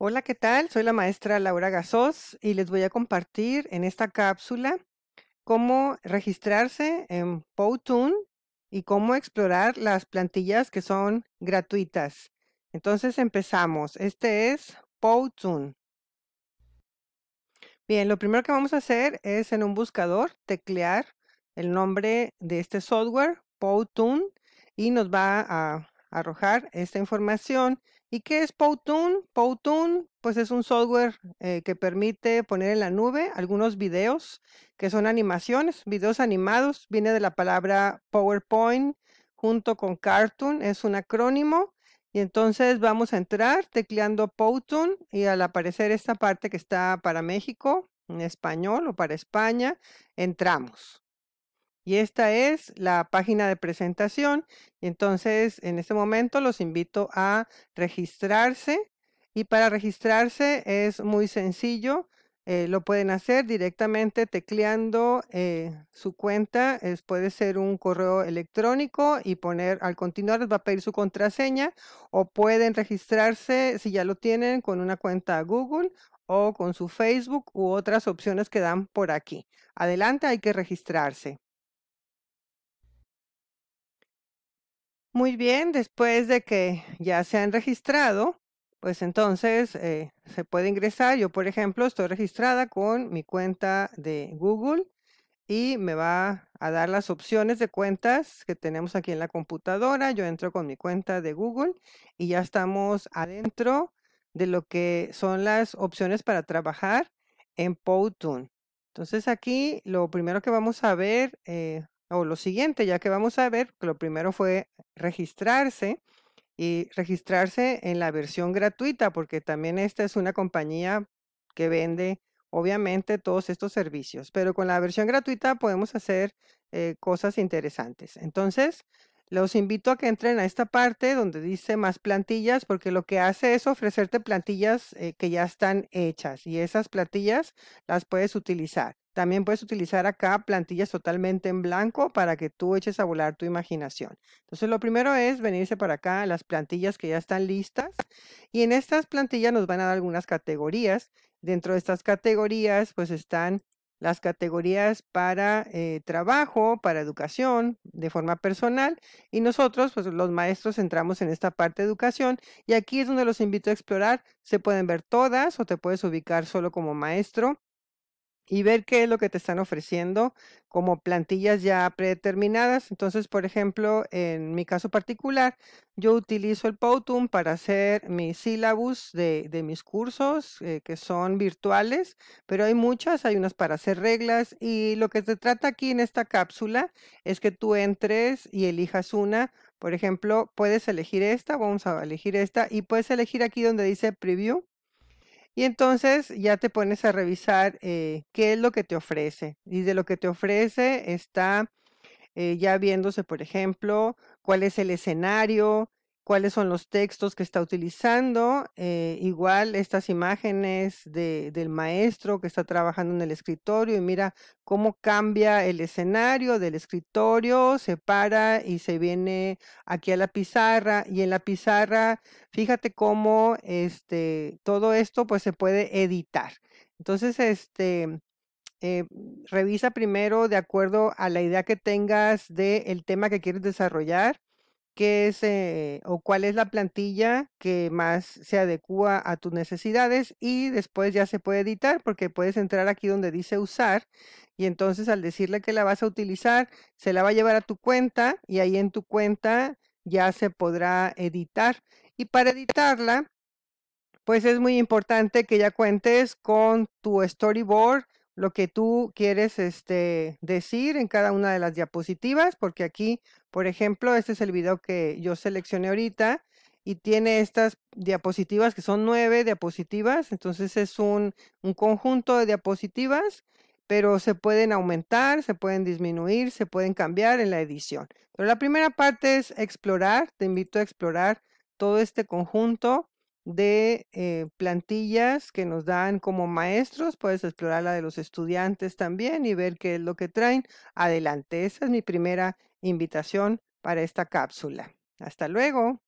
Hola, ¿qué tal? Soy la maestra Laura Gasós y les voy a compartir en esta cápsula cómo registrarse en Powtoon y cómo explorar las plantillas que son gratuitas. Entonces empezamos. Este es Powtoon. Bien, lo primero que vamos a hacer es en un buscador teclear el nombre de este software, Powtoon, y nos va a arrojar esta información. ¿Y qué es Powtoon? Powtoon, pues es un software eh, que permite poner en la nube algunos videos que son animaciones, videos animados. Viene de la palabra PowerPoint junto con Cartoon, es un acrónimo. Y entonces vamos a entrar tecleando Powtoon y al aparecer esta parte que está para México, en español o para España, entramos. Y esta es la página de presentación. Y entonces, en este momento los invito a registrarse. Y para registrarse es muy sencillo. Eh, lo pueden hacer directamente tecleando eh, su cuenta. puede ser un correo electrónico y poner al continuar les va a pedir su contraseña o pueden registrarse si ya lo tienen con una cuenta Google o con su Facebook u otras opciones que dan por aquí. Adelante, hay que registrarse. Muy bien, después de que ya se han registrado, pues entonces eh, se puede ingresar. Yo, por ejemplo, estoy registrada con mi cuenta de Google y me va a dar las opciones de cuentas que tenemos aquí en la computadora. Yo entro con mi cuenta de Google y ya estamos adentro de lo que son las opciones para trabajar en Powtoon. Entonces aquí lo primero que vamos a ver eh, o lo siguiente, ya que vamos a ver, que lo primero fue registrarse y registrarse en la versión gratuita, porque también esta es una compañía que vende, obviamente, todos estos servicios, pero con la versión gratuita podemos hacer eh, cosas interesantes. Entonces, los invito a que entren a esta parte donde dice más plantillas, porque lo que hace es ofrecerte plantillas eh, que ya están hechas y esas plantillas las puedes utilizar. También puedes utilizar acá plantillas totalmente en blanco para que tú eches a volar tu imaginación. Entonces lo primero es venirse para acá, a las plantillas que ya están listas. Y en estas plantillas nos van a dar algunas categorías. Dentro de estas categorías pues están las categorías para eh, trabajo, para educación, de forma personal. Y nosotros, pues los maestros, entramos en esta parte de educación y aquí es donde los invito a explorar. Se pueden ver todas o te puedes ubicar solo como maestro y ver qué es lo que te están ofreciendo como plantillas ya predeterminadas. Entonces, por ejemplo, en mi caso particular, yo utilizo el Potum para hacer mis sílabus de, mis cursos eh, que son virtuales, pero hay muchas, hay unas para hacer reglas y lo que se trata aquí en esta cápsula es que tú entres y elijas una. Por ejemplo, puedes elegir esta, vamos a elegir esta y puedes elegir aquí donde dice preview y entonces ya te pones a revisar eh, qué es lo que te ofrece. Y de lo que te ofrece está eh, ya viéndose, por ejemplo, cuál es el escenario, cuáles son los textos que está utilizando, eh, igual estas imágenes del maestro que está trabajando en el escritorio y mira cómo cambia el escenario del escritorio, se para y se viene aquí a la pizarra y en la pizarra, fíjate cómo este, todo esto pues se puede editar. Entonces, este, eh, revisa primero de acuerdo a la idea que tengas del tema que quieres desarrollar qué es eh, o cuál es la plantilla que más se adecua a tus necesidades y después ya se puede editar porque puedes entrar aquí donde dice usar y entonces al decirle que la vas a utilizar se la va a llevar a tu cuenta y ahí en tu cuenta ya se podrá editar y para editarla pues es muy importante que ya cuentes con tu storyboard lo que tú quieres este, decir en cada una de las diapositivas, porque aquí, por ejemplo, este es el video que yo seleccioné ahorita y tiene estas diapositivas que son nueve diapositivas, entonces es un conjunto de diapositivas, pero se pueden aumentar, se pueden disminuir, se pueden cambiar en la edición. Pero la primera parte es explorar, te invito a explorar todo este conjunto de eh, plantillas que nos dan como maestros. Puedes explorar la de los estudiantes también y ver qué es lo que traen. Adelante, esa es mi primera invitación para esta cápsula. Hasta luego.